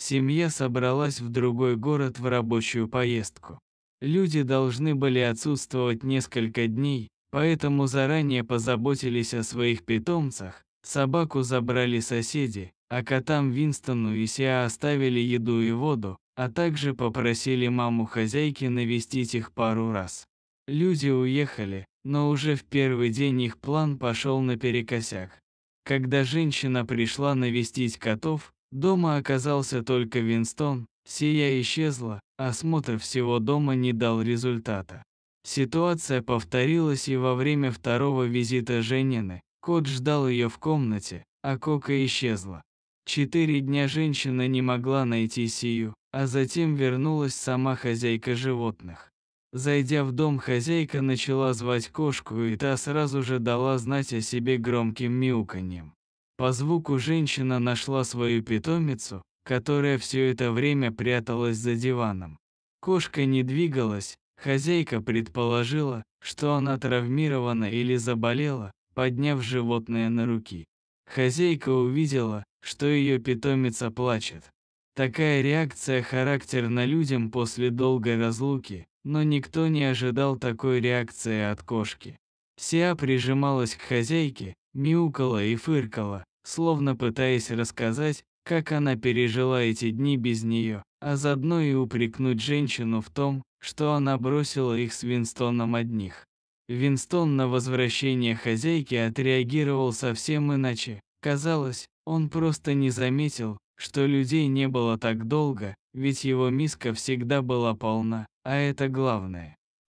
Семья собралась в другой город в рабочую поездку. Люди должны были отсутствовать несколько дней, поэтому заранее позаботились о своих питомцах, собаку забрали соседи, а котам Винстону и Сиа оставили еду и воду, а также попросили маму хозяйки навестить их пару раз. Люди уехали, но уже в первый день их план пошел наперекосяк. Когда женщина пришла навестить котов, Дома оказался только Винстон, сия исчезла, осмотр всего дома не дал результата. Ситуация повторилась и во время второго визита Женины. Кот ждал ее в комнате, а Кока исчезла. Четыре дня женщина не могла найти Сию, а затем вернулась сама хозяйка животных. Зайдя в дом, хозяйка начала звать кошку, и та сразу же дала знать о себе громким мяуканьем. По звуку женщина нашла свою питомицу, которая все это время пряталась за диваном. Кошка не двигалась, хозяйка предположила, что она травмирована или заболела, подняв животное на руки. Хозяйка увидела, что ее питомица плачет. Такая реакция характерна людям после долгой разлуки, но никто не ожидал такой реакции от кошки. Сиа прижималась к хозяйке, мяукала и фыркала, словно пытаясь рассказать, как она пережила эти дни без нее, а заодно и упрекнуть женщину в том, что она бросила их с Винстоном одних. Винстон на возвращение хозяйки отреагировал совсем иначе. Казалось, он просто не заметил, что людей не было так долго, ведь его миска всегда была полна, а это главное.